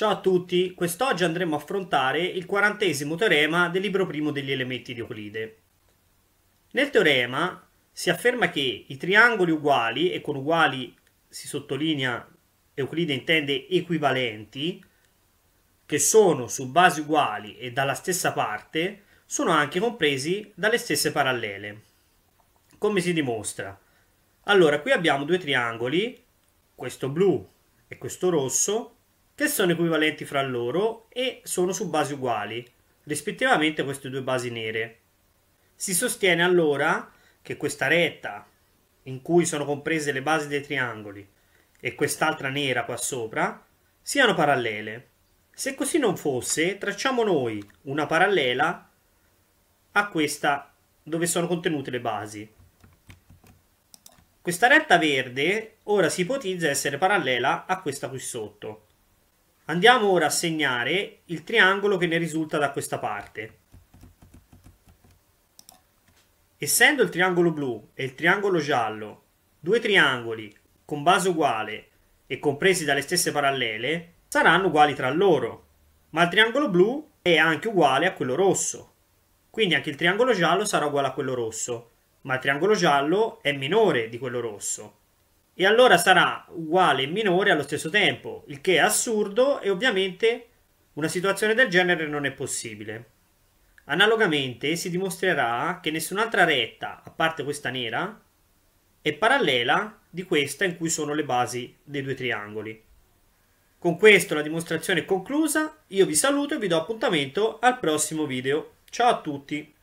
Ciao a tutti, quest'oggi andremo a affrontare il quarantesimo teorema del libro primo degli elementi di Euclide. Nel teorema si afferma che i triangoli uguali, e con uguali si sottolinea Euclide intende equivalenti, che sono su basi uguali e dalla stessa parte, sono anche compresi dalle stesse parallele. Come si dimostra? Allora, qui abbiamo due triangoli, questo blu e questo rosso, che sono equivalenti fra loro e sono su basi uguali, rispettivamente queste due basi nere. Si sostiene allora che questa retta, in cui sono comprese le basi dei triangoli, e quest'altra nera qua sopra, siano parallele. Se così non fosse, tracciamo noi una parallela a questa dove sono contenute le basi. Questa retta verde ora si ipotizza essere parallela a questa qui sotto. Andiamo ora a segnare il triangolo che ne risulta da questa parte. Essendo il triangolo blu e il triangolo giallo due triangoli con base uguale e compresi dalle stesse parallele, saranno uguali tra loro, ma il triangolo blu è anche uguale a quello rosso. Quindi anche il triangolo giallo sarà uguale a quello rosso, ma il triangolo giallo è minore di quello rosso e allora sarà uguale e minore allo stesso tempo, il che è assurdo e ovviamente una situazione del genere non è possibile. Analogamente si dimostrerà che nessun'altra retta, a parte questa nera, è parallela di questa in cui sono le basi dei due triangoli. Con questo la dimostrazione è conclusa, io vi saluto e vi do appuntamento al prossimo video. Ciao a tutti!